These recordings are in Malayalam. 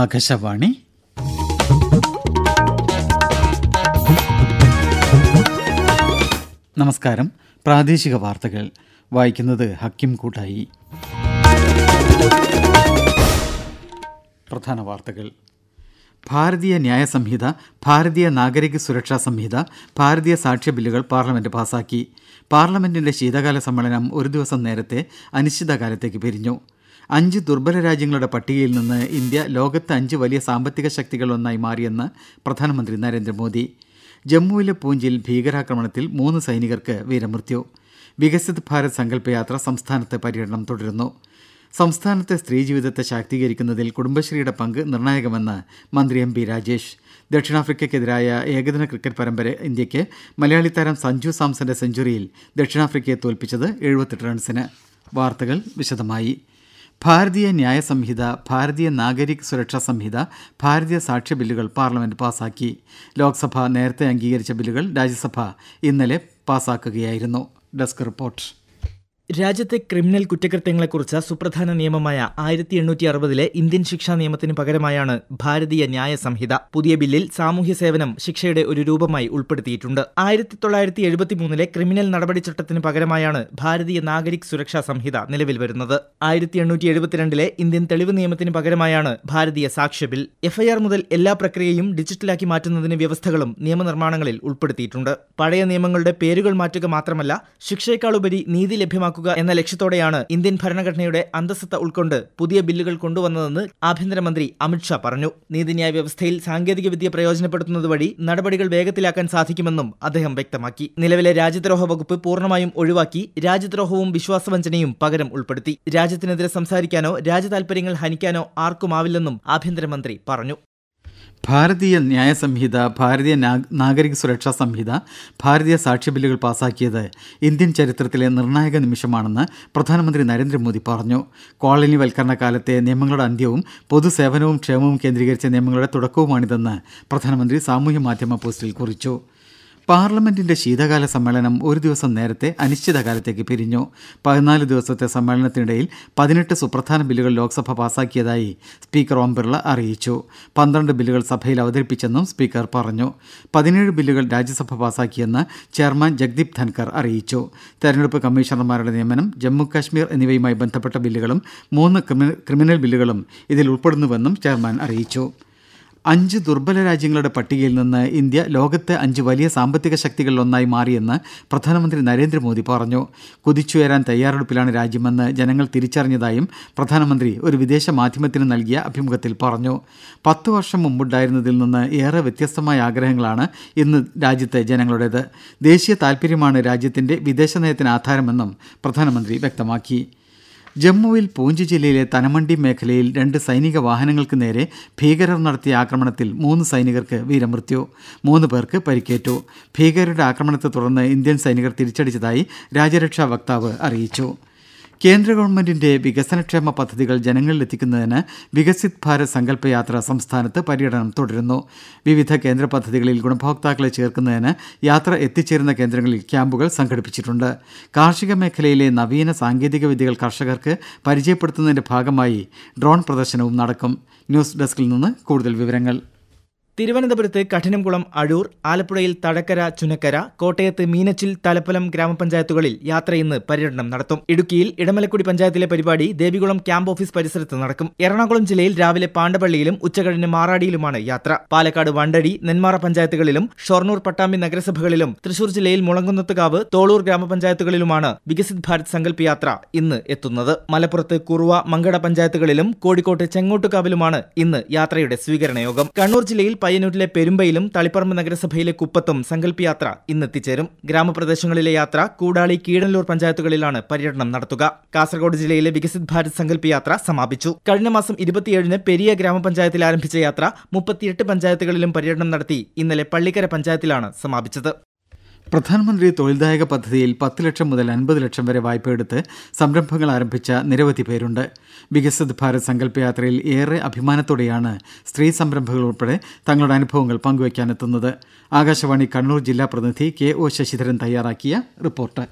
ആകാശവാണി നമസ്കാരം പ്രാദേശിക വാർത്തകൾ വായിക്കുന്നത് ഹക്കിം കൂട്ടായി പ്രധാന വാർത്തകൾ ഭാരതീയ ന്യായ സംഹിത ഭാരതീയ നാഗരിക സുരക്ഷാ സംഹിത ഭാരതീയ സാക്ഷ്യ ബില്ലുകൾ പാർലമെന്റ് പാസാക്കി പാർലമെന്റിന്റെ ശീതകാല സമ്മേളനം ഒരു ദിവസം നേരത്തെ അനിശ്ചിതകാലത്തേക്ക് പിരിഞ്ഞു അഞ്ച് ദുർബല രാജ്യങ്ങളുടെ പട്ടികയിൽ നിന്ന് ഇന്ത്യ ലോകത്തെ അഞ്ച് വലിയ സാമ്പത്തിക ശക്തികളൊന്നായി മാറിയെന്ന് പ്രധാനമന്ത്രി നരേന്ദ്രമോദി ജമ്മുവിലെ പൂഞ്ചിൽ ഭീകരാക്രമണത്തിൽ മൂന്ന് സൈനികർക്ക് വീരമൃത്യു വികസിത് ഭാരത് സങ്കല്പയാത്ര സംസ്ഥാനത്ത് പര്യടനം തുടരുന്നു സംസ്ഥാനത്തെ സ്ത്രീജീവിതത്തെ ശാക്തീകരിക്കുന്നതിൽ കുടുംബശ്രീയുടെ പങ്ക് നിർണായകമെന്ന് മന്ത്രി എം പി രാജേഷ് ദക്ഷിണാഫ്രിക്കയ്ക്കെതിരായ ഏകദിന ക്രിക്കറ്റ് പരമ്പര ഇന്ത്യക്ക് മലയാളി താരം സഞ്ജു സാംസന്റെ സെഞ്ചുറിയിൽ ദക്ഷിണാഫ്രിക്കയെ തോൽപ്പിച്ചത് എഴുപത്തെട്ട് റൺസിന് വാർത്തകൾ വിശദമായി ഭാരതീയ ന്യായ സംഹിത ഭാരതീയ നാഗരിക് സുരക്ഷാ സംഹിത ഭാരതീയ സാക്ഷ്യ ബില്ലുകൾ പാർലമെന്റ് പാസാക്കി ലോക്സഭ നേരത്തെ അംഗീകരിച്ച ബില്ലുകൾ രാജ്യസഭ ഇന്നലെ പാസാക്കുകയായിരുന്നു ഡെസ്ക് റിപ്പോർട്ട് രാജ്യത്തെ ക്രിമിനൽ കുറ്റകൃത്യങ്ങളെക്കുറിച്ച് സുപ്രധാന നിയമമായ ആയിരത്തി എണ്ണൂറ്റി അറുപതിലെ ഇന്ത്യൻ ശിക്ഷാ നിയമത്തിന് പകരമായാണ് ഭാരതീയ ന്യായ സംഹിത പുതിയ ബില്ലിൽ സാമൂഹ്യ സേവനം ശിക്ഷയുടെ ഒരു രൂപമായി ഉൾപ്പെടുത്തിയിട്ടുണ്ട് ആയിരത്തി തൊള്ളായിരത്തി എഴുപത്തിമൂന്നിലെ മൂന്നിലെ ക്രിമിനൽ നടപടിച്ചട്ടത്തിന് പകരമായാണ് ഭാരതീയ നാഗരിക് സുരക്ഷാ സംഹിത നിലവിൽ വരുന്നത് ആയിരത്തി എണ്ണൂറ്റി എഴുപത്തിരണ്ടിലെ ഇന്ത്യൻ തെളിവ് നിയമത്തിന് പകരമായാണ് ഭാരതീയ സാക്ഷ്യ ബിൽ എഫ്ഐആർ മുതൽ എല്ലാ പ്രക്രിയയും ഡിജിറ്റലാക്കി മാറ്റുന്നതിന് വ്യവസ്ഥകളും നിയമനിർമ്മാണങ്ങളിൽ ഉൾപ്പെടുത്തിയിട്ടുണ്ട് പഴയ നിയമങ്ങളുടെ പേരുകൾ മാറ്റുക മാത്രമല്ല ശിക്ഷയെക്കാളുപരി നീതി ലഭ്യമാക്കുക ശക്തമാക്കുക എന്ന ലക്ഷ്യത്തോടെയാണ് ഇന്ത്യൻ ഭരണഘടനയുടെ അന്തസ്സത്ത ഉൾക്കൊണ്ട് പുതിയ ബില്ലുകൾ കൊണ്ടുവന്നതെന്ന് ആഭ്യന്തരമന്ത്രി അമിത്ഷാ പറഞ്ഞു നീതിന്യായ വ്യവസ്ഥയിൽ സാങ്കേതികവിദ്യ പ്രയോജനപ്പെടുത്തുന്നത് വഴി നടപടികൾ വേഗത്തിലാക്കാൻ സാധിക്കുമെന്നും അദ്ദേഹം വ്യക്തമാക്കി നിലവിലെ രാജ്യദ്രോഹ വകുപ്പ് പൂർണ്ണമായും ഒഴിവാക്കി രാജ്യദ്രോഹവും വിശ്വാസവഞ്ചനയും പകരം ഉൾപ്പെടുത്തി രാജ്യത്തിനെതിരെ സംസാരിക്കാനോ രാജ്യതാൽപര്യങ്ങൾ ഹനിക്കാനോ ആർക്കുമാവില്ലെന്നും ആഭ്യന്തരമന്ത്രി പറഞ്ഞു ഭാരതീയ ന്യായ സംഹിത ഭാരതീയ നാഗരിക സുരക്ഷാ സംഹിത ഭാരതീയ സാക്ഷി ബില്ലുകൾ പാസാക്കിയത് ഇന്ത്യൻ ചരിത്രത്തിലെ നിർണായക നിമിഷമാണെന്ന് പ്രധാനമന്ത്രി നരേന്ദ്രമോദി പറഞ്ഞു കോളനിവൽക്കരണ വൽക്കരണ കാലത്തെ നിയമങ്ങളുടെ അന്ത്യവും പൊതുസേവനവും ക്ഷേമവും കേന്ദ്രീകരിച്ച നിയമങ്ങളുടെ തുടക്കവുമാണിതെന്ന് പ്രധാനമന്ത്രി സാമൂഹ്യ മാധ്യമ പോസ്റ്റിൽ കുറിച്ചു പാർലമെന്റിന്റെ ശീതകാല സമ്മേളനം ഒരു ദിവസം നേരത്തെ അനിശ്ചിതകാലത്തേക്ക് പിരിഞ്ഞു പതിനാല് ദിവസത്തെ സമ്മേളനത്തിനിടയിൽ പതിനെട്ട് സുപ്രധാന ബില്ലുകൾ ലോക്സഭ പാസാക്കിയതായി സ്പീക്കർ ഓം ബിർള അറിയിച്ചു പന്ത്രണ്ട് ബില്ലുകൾ സഭയിൽ അവതരിപ്പിച്ചെന്നും സ്പീക്കർ പറഞ്ഞു പതിനേഴ് ബില്ലുകൾ രാജ്യസഭ പാസാക്കിയെന്ന് ചെയർമാൻ ജഗ്ദീപ് ധൻകർ അറിയിച്ചു തെരഞ്ഞെടുപ്പ് കമ്മീഷണർമാരുടെ നിയമനം ജമ്മു കാശ്മീർ എന്നിവയുമായി ബന്ധപ്പെട്ട ബില്ലുകളും മൂന്ന് ക്രിമിനൽ ബില്ലുകളും ഇതിൽ ഉൾപ്പെടുന്നുവെന്നും ചെയർമാൻ അറിയിച്ചു അഞ്ച് ദുർബല രാജ്യങ്ങളുടെ പട്ടികയിൽ നിന്ന് ഇന്ത്യ ലോകത്തെ അഞ്ച് വലിയ സാമ്പത്തിക ശക്തികളിലൊന്നായി മാറിയെന്ന് പ്രധാനമന്ത്രി നരേന്ദ്രമോദി പറഞ്ഞു കുതിച്ചുയരാൻ തയ്യാറെടുപ്പിലാണ് രാജ്യമെന്ന് ജനങ്ങൾ തിരിച്ചറിഞ്ഞതായും പ്രധാനമന്ത്രി ഒരു വിദേശ മാധ്യമത്തിന് നൽകിയ അഭിമുഖത്തിൽ പറഞ്ഞു പത്ത് വർഷം മുമ്പുണ്ടായിരുന്നതിൽ നിന്ന് ഏറെ വ്യത്യസ്തമായ ആഗ്രഹങ്ങളാണ് ഇന്ന് രാജ്യത്തെ ജനങ്ങളുടേത് ദേശീയ താൽപര്യമാണ് രാജ്യത്തിന്റെ വിദേശ നയത്തിന് ആധാരമെന്നും പ്രധാനമന്ത്രി വ്യക്തമാക്കി ജമ്മുവിൽ പൂഞ്ച് ജില്ലയിലെ തനമണ്ടി മേഖലയിൽ രണ്ട് സൈനിക വാഹനങ്ങൾക്ക് നേരെ ഭീകരർ നടത്തിയ ആക്രമണത്തിൽ മൂന്ന് സൈനികർക്ക് വീരമൃത്യു മൂന്ന് പേർക്ക് പരിക്കേറ്റു ഭീകരരുടെ ആക്രമണത്തെ തുടർന്ന് ഇന്ത്യൻ സൈനികർ തിരിച്ചടിച്ചതായി രാജ്യരക്ഷാ വക്താവ് അറിയിച്ചു കേന്ദ്ര ഗവൺമെന്റിന്റെ വികസനക്ഷേമ പദ്ധതികൾ ജനങ്ങളിലെത്തിക്കുന്നതിന് വികസിത് ഭാരത് സങ്കല്പയാത്ര സംസ്ഥാനത്ത് പര്യടനം തുടരുന്നു വിവിധ കേന്ദ്ര പദ്ധതികളിൽ ഗുണഭോക്താക്കളെ ചേർക്കുന്നതിന് യാത്ര എത്തിച്ചേരുന്ന കേന്ദ്രങ്ങളിൽ ക്യാമ്പുകൾ സംഘടിപ്പിച്ചിട്ടുണ്ട് കാർഷിക മേഖലയിലെ നവീന സാങ്കേതിക വിദ്യകൾ കർഷകർക്ക് പരിചയപ്പെടുത്തുന്നതിന്റെ ഭാഗമായി ഡ്രോൺ പ്രദർശനവും നടക്കും ന്യൂസ് ഡെസ്കിൽ നിന്ന് കൂടുതൽ വിവരങ്ങൾ തിരുവനന്തപുരത്ത് കഠിനംകുളം അഴൂർ ആലപ്പുഴയിൽ തഴക്കര ചുനക്കര കോട്ടയത്ത് മീനച്ചിൽ തലപ്പലം ഗ്രാമപഞ്ചായത്തുകളിൽ യാത്ര ഇന്ന് പര്യടനം നടത്തും ഇടുക്കിയിൽ ഇടമലക്കുടി പഞ്ചായത്തിലെ പരിപാടി ദേവികുളം ക്യാമ്പ് ഓഫീസ് പരിസരത്ത് നടക്കും എറണാകുളം ജില്ലയിൽ രാവിലെ പാണ്ഡപള്ളിയിലും ഉച്ചകഴിഞ്ഞ് മാറാടിയിലുമാണ് യാത്ര പാലക്കാട് വണ്ടടി നെന്മാറ പഞ്ചായത്തുകളിലും ഷൊർണൂർ പട്ടാമ്പി നഗരസഭകളിലും തൃശൂർ ജില്ലയിൽ മുളങ്കുന്നത്തുകാവ് തോളൂർ ഗ്രാമപഞ്ചായത്തുകളിലുമാണ് വികസിത് ഭാരത് സങ്കല്പ് യാത്ര ഇന്ന് എത്തുന്നത് മലപ്പുറത്ത് കുറുവ മങ്കട പഞ്ചായത്തുകളിലും കോഴിക്കോട്ട് ചെങ്ങോട്ടുകാവിലുമാണ് ഇന്ന് യാത്രയുടെ സ്വീകരണയോഗം കണ്ണൂർ ജില്ലയിൽ പയ്യന്നൂരിലെ പെരുമ്പയിലും തളിപ്പറമ്പ് നഗരസഭയിലെ കുപ്പത്തും സങ്കല്പയാത്ര ഇന്നെത്തിച്ചേരും ഗ്രാമപ്രദേശങ്ങളിലെ യാത്ര കൂടാളി കീഴന്നൂർ പഞ്ചായത്തുകളിലാണ് പര്യടനം നടത്തുക കാസർഗോഡ് ജില്ലയിലെ വികസിത് ഭാരത് സങ്കല്പയാത്ര സമാപിച്ചു കഴിഞ്ഞ മാസം ഇരുപത്തിയേഴിന് പെരിയ ഗ്രാമപഞ്ചായത്തിൽ ആരംഭിച്ച യാത്ര മുപ്പത്തിയെട്ട് പഞ്ചായത്തുകളിലും പര്യടനം നടത്തി ഇന്നലെ പള്ളിക്കര പഞ്ചായത്തിലാണ് സമാപിച്ചത് പ്രധാനമന്ത്രി തൊഴിൽദായക പദ്ധതിയിൽ പത്ത് ലക്ഷം മുതൽ അൻപത് ലക്ഷം വരെ വായ്പയെടുത്ത് സംരംഭങ്ങൾ ആരംഭിച്ച നിരവധി പേരുണ്ട് വികസിത ഭാരത് സങ്കല്പ യാത്രയിൽ ഏറെ അഭിമാനത്തോടെയാണ് സ്ത്രീ സംരംഭകൾ ഉൾപ്പെടെ തങ്ങളുടെ അനുഭവങ്ങൾ പങ്കുവയ്ക്കാനെത്തുന്നത് ആകാശവാണി കണ്ണൂർ ജില്ലാ പ്രതിനിധി കെ ഒ ശശിധരൻ തയ്യാറാക്കിയ റിപ്പോർട്ട്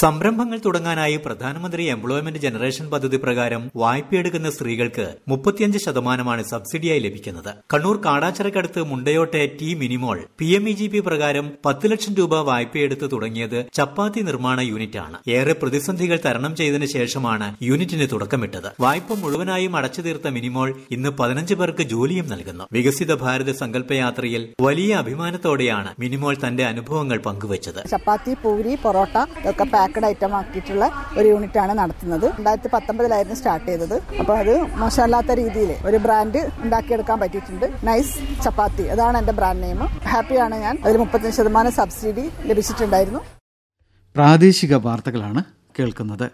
സംരംഭങ്ങൾ തുടങ്ങാനായി പ്രധാനമന്ത്രി എംപ്ലോയ്മെന്റ് ജനറേഷൻ പദ്ധതി പ്രകാരം വായ്പയെടുക്കുന്ന സ്ത്രീകൾക്ക് മുപ്പത്തിയഞ്ച് ശതമാനമാണ് സബ്സിഡിയായി ലഭിക്കുന്നത് കണ്ണൂർ കാടാച്ചിറക്കടുത്ത് മുണ്ടയോട്ടെ T Minimol P M E G P പ്രകാരം പത്ത് ലക്ഷം രൂപ വായ്പയെടുത്ത് തുടങ്ങിയത് ചപ്പാത്തി നിർമ്മാണ യൂണിറ്റാണ് ഏറെ പ്രതിസന്ധികൾ തരണം ചെയ്തതിനു ശേഷമാണ് യൂണിറ്റിന് തുടക്കമിട്ടത് വായ്പ മുഴുവനായും അടച്ചു തീർത്ത മിനിമോൾ ഇന്ന് പതിനഞ്ച് പേർക്ക് ജോലിയും നൽകുന്നു വികസിത ഭാരത സങ്കല്പയാത്രയിൽ വലിയ അഭിമാനത്തോടെയാണ് മിനിമോൾ തന്റെ അനുഭവങ്ങൾ പങ്കുവച്ചത് ചപ്പാത്തി പൂരി പൊറോട്ട ഒക്കെ പാക്കഡ് ഐറ്റം ആക്കിയിട്ടുള്ള ഒരു യൂണിറ്റാണ് നടത്തുന്നത് രണ്ടായിരത്തി പത്തൊമ്പതിലായിരുന്നു സ്റ്റാർട്ട് ചെയ്തത് അപ്പോൾ അത് മോശമല്ലാത്ത രീതിയിൽ ഒരു ബ്രാൻഡ് ഉണ്ടാക്കിയെടുക്കാൻ പറ്റിയിട്ടുണ്ട് നൈസ് ചപ്പാത്തി അതാണ് എൻ്റെ ബ്രാൻഡ് നെയിം ഹാപ്പിയാണ് ഞാൻ അതിൽ മുപ്പത്തഞ്ച് ശതമാനം സബ്സിഡി ലഭിച്ചിട്ടുണ്ടായിരുന്നു പ്രാദേശിക വാർത്തകളാണ് കേൾക്കുന്നത്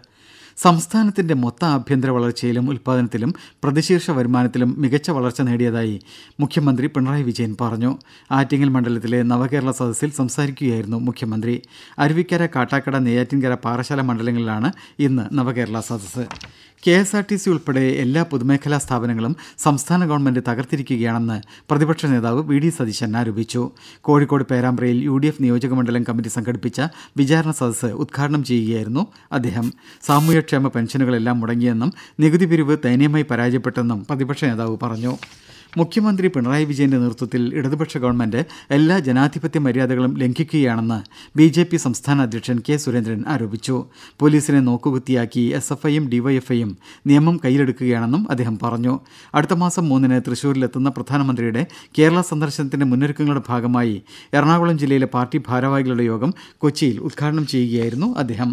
സംസ്ഥാനത്തിന്റെ മൊത്ത ആഭ്യന്തര വളർച്ചയിലും ഉൽപാദനത്തിലും പ്രതിശീർഷ വരുമാനത്തിലും മികച്ച വളർച്ച നേടിയതായി മുഖ്യമന്ത്രി പിണറായി വിജയൻ പറഞ്ഞു ആറ്റിങ്ങൽ മണ്ഡലത്തിലെ നവകേരള സദസ്സിൽ സംസാരിക്കുകയായിരുന്നു മുഖ്യമന്ത്രി അരുവിക്കര കാട്ടാക്കട നെയ്യാറ്റിൻകര പാറശാല മണ്ഡലങ്ങളിലാണ് ഇന്ന് നവകേരള സദസ്സ് K S R T C ഉൾപ്പെടെ എല്ലാ പൊതുമേഖലാ സ്ഥാപനങ്ങളും സംസ്ഥാന ഗവൺമെന്റ് തകർത്തിരിക്കുകയാണെന്ന് പ്രതിപക്ഷ നേതാവ് വി ഡി സതീശൻ ആരോപിച്ചു കോഴിക്കോട് പേരാമ്പ്രയിൽ യു ഡി എഫ് നിയോജകമണ്ഡലം കമ്മിറ്റി സംഘടിപ്പിച്ച വിചാരണ സദസ്സ് ഉദ്ഘാടനം ചെയ്യുകയായിരുന്നു അദ്ദേഹം സാമൂഹ്യ ക്ഷേമ പെൻഷനുകളെല്ലാം മുടങ്ങിയെന്നും നികുതി പിരിവ് ദയനീയമായി പരാജയപ്പെട്ടെന്നും പ്രതിപക്ഷ നേതാവ് പറഞ്ഞു മുഖ്യമന്ത്രി പിണറായി വിജയന്റെ നേതൃത്വത്തിൽ ഇടതുപക്ഷ ഗവൺമെന്റ് എല്ലാ ജനാധിപത്യ മര്യാദകളും ലംഘിക്കുകയാണെന്ന് ബി ജെ പി സംസ്ഥാന അധ്യക്ഷൻ കെ സുരേന്ദ്രൻ ആരോപിച്ചു പോലീസിനെ നോക്കുകുത്തിയാക്കി എസ് എഫ് ഐയും ഡിവൈഎഫ്ഐയും നിയമം കയ്യിലെടുക്കുകയാണെന്നും അദ്ദേഹം പറഞ്ഞു അടുത്ത മാസം മൂന്നിന് തൃശൂരിലെത്തുന്ന പ്രധാനമന്ത്രിയുടെ കേരള സന്ദർശനത്തിന്റെ മുന്നൊരുക്കങ്ങളുടെ ഭാഗമായി എറണാകുളം ജില്ലയിലെ പാർട്ടി ഭാരവാഹികളുടെ യോഗം കൊച്ചിയിൽ ഉദ്ഘാടനം ചെയ്യുകയായിരുന്നു അദ്ദേഹം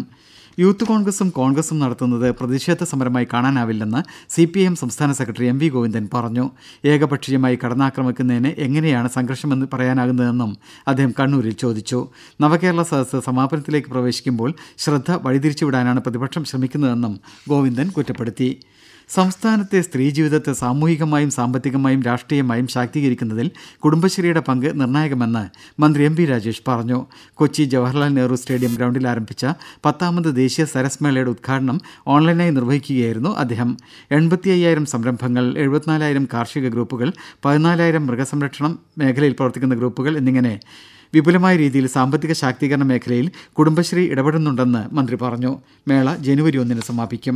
യൂത്ത് കോൺഗ്രസും കോൺഗ്രസും നടത്തുന്നത് പ്രതിഷേധ സമരമായി കാണാനാവില്ലെന്ന് സി പി ഐ എം സംസ്ഥാന സെക്രട്ടറി എം വി ഗോവിന്ദൻ പറഞ്ഞു ഏകപക്ഷീയമായി കടന്നാക്രമിക്കുന്നതിന് എങ്ങനെയാണ് സംഘർഷമെന്ന് പറയാനാകുന്നതെന്നും അദ്ദേഹം കണ്ണൂരിൽ ചോദിച്ചു നവകേരള സദസ്സ് സമാപനത്തിലേക്ക് പ്രവേശിക്കുമ്പോൾ ശ്രദ്ധ വഴിതിരിച്ചുവിടാനാണ് പ്രതിപക്ഷം ശ്രമിക്കുന്നതെന്നും ഗോവിന്ദൻ കുറ്റപ്പെടുത്തി സംസ്ഥാനത്തെ സ്ത്രീ ജീവിതത്തെ സാമൂഹികമായും സാമ്പത്തികമായും രാഷ്ട്രീയമായും ശാക്തീകരിക്കുന്നതിൽ കുടുംബശ്രീയുടെ പങ്ക് നിർണായകമെന്ന് മന്ത്രി എം വി രാജേഷ് പറഞ്ഞു കൊച്ചി ജവഹർലാൽ നെഹ്റു സ്റ്റേഡിയം ഗ്രൌണ്ടിൽ ആരംഭിച്ച പത്താമത് ദേശീയ സരസ് മേളയുടെ ഉദ്ഘാടനം ഓൺലൈനായി നിർവഹിക്കുകയായിരുന്നു അദ്ദേഹം എൺപത്തിയ്യായിരം സംരംഭങ്ങൾ എഴുപത്തിനാലായിരം കാർഷിക ഗ്രൂപ്പുകൾ പതിനാലായിരം മൃഗസംരക്ഷണം മേഖലയിൽ പ്രവർത്തിക്കുന്ന ഗ്രൂപ്പുകൾ എന്നിങ്ങനെ വിപുലമായ രീതിയിൽ സാമ്പത്തിക ശാക്തീകരണ മേഖലയിൽ കുടുംബശ്രീ ഇടപെടുന്നുണ്ടെന്ന് മന്ത്രി പറഞ്ഞു മേള ജനുവരി ഒന്നിന് സമാപിക്കും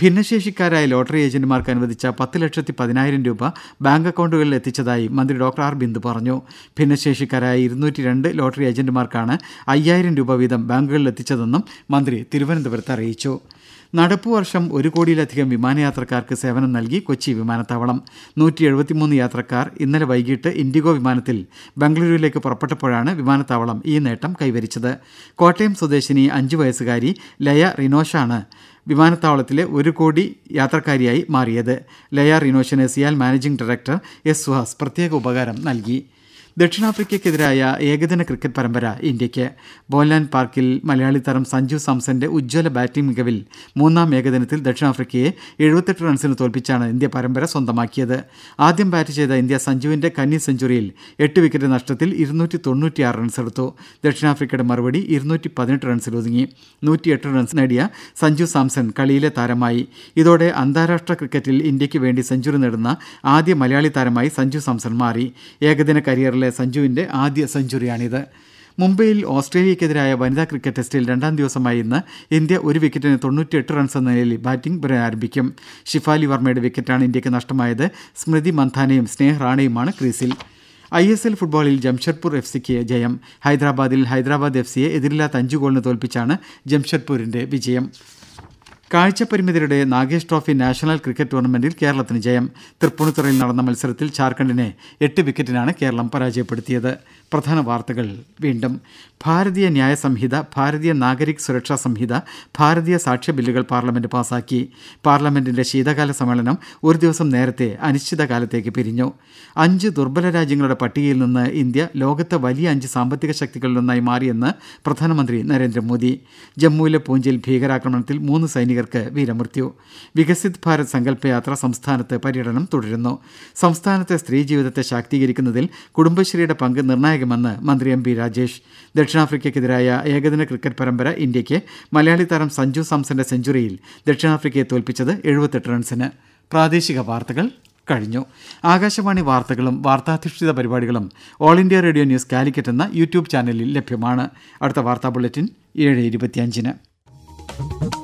ഭിന്നശേഷിക്കാരായ ലോട്ടറി ഏജന്റുമാർക്ക് അനുവദിച്ച പത്ത് ലക്ഷത്തി പതിനായിരം രൂപ ബാങ്ക് അക്കൌണ്ടുകളിൽ എത്തിച്ചതായി മന്ത്രി ഡോക്ടർ ആർ ബിന്ദു പറഞ്ഞു ഭിന്നശേഷിക്കാരായ ഇരുന്നൂറ്റി രണ്ട് ലോട്ടറി ഏജന്റുമാർക്കാണ് അയ്യായിരം രൂപ വീതം ബാങ്കുകളിൽ എത്തിച്ചതെന്നും മന്ത്രി തിരുവനന്തപുരത്ത് അറിയിച്ചു നടപ്പുവർഷം ഒരു കോടിയിലധികം വിമാനയാത്രക്കാർക്ക് സേവനം നൽകി കൊച്ചി വിമാനത്താവളം നൂറ്റി എഴുപത്തിമൂന്ന് യാത്രക്കാർ ഇന്നലെ വൈകിട്ട് ഇൻഡിഗോ വിമാനത്തിൽ ബംഗളൂരുവിലേക്ക് പുറപ്പെട്ടപ്പോഴാണ് വിമാനത്താവളം ഈ നേട്ടം കൈവരിച്ചത് കോട്ടയം സ്വദേശിനി അഞ്ചു വയസ്സുകാരി ലയ റിനോഷാണ് വിമാനത്താവളത്തിലെ ഒരു കോടി യാത്രക്കാരിയായി മാറിയത് ലയ റിനോഷന് CIAL managing director S Suhas പ്രത്യേക ഉപകാരം നൽകി ദക്ഷിണാഫ്രിക്കയ്ക്കെതിരായ ഏകദിന ക്രിക്കറ്റ് പരമ്പര ഇന്ത്യയ്ക്ക് ബോൻലാൻഡ് പാർക്കിൽ മലയാളി താരം സഞ്ജു സാംസന്റെ ഉജ്ജ്വല ബാറ്റിംഗ് മികവിൽ മൂന്നാം ഏകദിനത്തിൽ ദക്ഷിണാഫ്രിക്കയെ എഴുപത്തെട്ട് റൺസിന് തോൽപ്പിച്ചാണ് ഇന്ത്യ പരമ്പര സ്വന്തമാക്കിയത് ആദ്യം ബാറ്റ് ചെയ്ത ഇന്ത്യ സഞ്ജുവിന്റെ കന്നി സെഞ്ചുറിയിൽ എട്ട് വിക്കറ്റ് നഷ്ടത്തിൽ ഇരുന്നൂറ്റി തൊണ്ണൂറ്റിയാറ് റൺസ് എടുത്തു ദക്ഷിണാഫ്രിക്കയുടെ മറുപടി ഇരുന്നൂറ്റി പതിനെട്ട് റൺസിൽ ഒതുങ്ങി നൂറ്റിയെട്ട് റൺസ് നേടിയ സഞ്ജു സാംസൺ കളിയിലെ താരമായി ഇതോടെ അന്താരാഷ്ട്ര ക്രിക്കറ്റിൽ ഇന്ത്യക്ക് വേണ്ടി സെഞ്ചുറി നേടുന്ന ആദ്യ മലയാളി താരമായി സഞ്ജു സാംസൺ മാറി ഏകദിന കരിയറിൽ കരിയറിലെ സഞ്ജുവിന്റെ ആദ്യ സെഞ്ചുറിയാണിത് മുംബൈയിൽ ഓസ്ട്രേലിയക്കെതിരായ വനിതാ ക്രിക്കറ്റ് ടെസ്റ്റിൽ രണ്ടാം ദിവസമായ ഇന്ന് ഇന്ത്യ ഒരു വിക്കറ്റിന് തൊണ്ണൂറ്റിയെട്ട് റൺസ് എന്ന നിലയിൽ ബാറ്റിംഗ് പുനരാരംഭിക്കും ഷിഫാലി വർമ്മയുടെ വിക്കറ്റാണ് ഇന്ത്യക്ക് നഷ്ടമായത് സ്മൃതി മന്ഥാനയും സ്നേഹ് റാണയുമാണ് ക്രീസിൽ ഐ എസ് എൽ ഫുട്ബോളിൽ ജംഷഡ്പൂർ എഫ് സിക്ക് ജയം ഹൈദരാബാദിൽ ഹൈദരാബാദ് എഫ് സിയെ എതിരില്ലാത്ത അഞ്ച് ഗോളിന് തോൽപ്പിച്ചാണ് ജംഷഡ്പൂരിന്റെ വിജയം കാഴ്ച പരിമിതരുടെ നാഗേഷ് ട്രോഫി നാഷണൽ ക്രിക്കറ്റ് ടൂർണമെന്റിൽ കേരളത്തിന് ജയം തൃപ്പൂണിത്തുറയിൽ നടന്ന മത്സരത്തിൽ ഝാർഖണ്ഡിനെ എട്ട് വിക്കറ്റിനാണ് കേരളം പരാജയപ്പെടുത്തിയത് പ്രധാന വാർത്തകൾ വീണ്ടും ഭാരതീയ ന്യായ സംഹിത ഭാരതീയ നാഗരിക് സുരക്ഷാ സംഹിത ഭാരതീയ സാക്ഷ്യ ബില്ലുകൾ പാർലമെന്റ് പാസാക്കി പാർലമെന്റിന്റെ ശീതകാല സമ്മേളനം ഒരു ദിവസം നേരത്തെ അനിശ്ചിതകാലത്തേക്ക് പിരിഞ്ഞു അഞ്ച് ദുർബല രാജ്യങ്ങളുടെ പട്ടികയിൽ നിന്ന് ഇന്ത്യ ലോകത്തെ വലിയ അഞ്ച് സാമ്പത്തിക ശക്തികളിലൊന്നായി മാറിയെന്ന് പ്രധാനമന്ത്രി നരേന്ദ്രമോദി ജമ്മുവിലെ പൂഞ്ചിൽ ഭീകരാക്രമണത്തിൽ മൂന്ന് സൈനികർക്ക് വീരമൃത്യു വികസിത് ഭാരത് സങ്കല്പയാത്ര സംസ്ഥാനത്ത് പര്യടനം തുടരുന്നു സംസ്ഥാനത്തെ സ്ത്രീ ജീവിതത്തെ ശാക്തീകരിക്കുന്നതിൽ കുടുംബശ്രീയുടെ പങ്ക് നിർണായക സഹായകമെന്ന് മന്ത്രി എം ബി രാജേഷ് ദക്ഷിണാഫ്രിക്കയ്ക്കെതിരായ ഏകദിന ക്രിക്കറ്റ് പരമ്പര ഇന്ത്യക്ക് മലയാളി താരം സഞ്ജു സാംസന്റെ സെഞ്ചുറിയിൽ ദക്ഷിണാഫ്രിക്കയെ തോൽപ്പിച്ചത് എഴുപത്തെട്ട് റൺസിന് പ്രാദേശിക വാർത്തകൾ കഴിഞ്ഞു ആകാശവാണി വാർത്തകളും വാർത്താധിഷ്ഠിത പരിപാടികളും all India radio news Calicut എന്ന യൂട്യൂബ് ചാനലിൽ ലഭ്യമാണ് അടുത്ത വാർത്താ ബുള്ളറ്റിൻ ഏഴ് ഇരുപത്തിയഞ്ചിന്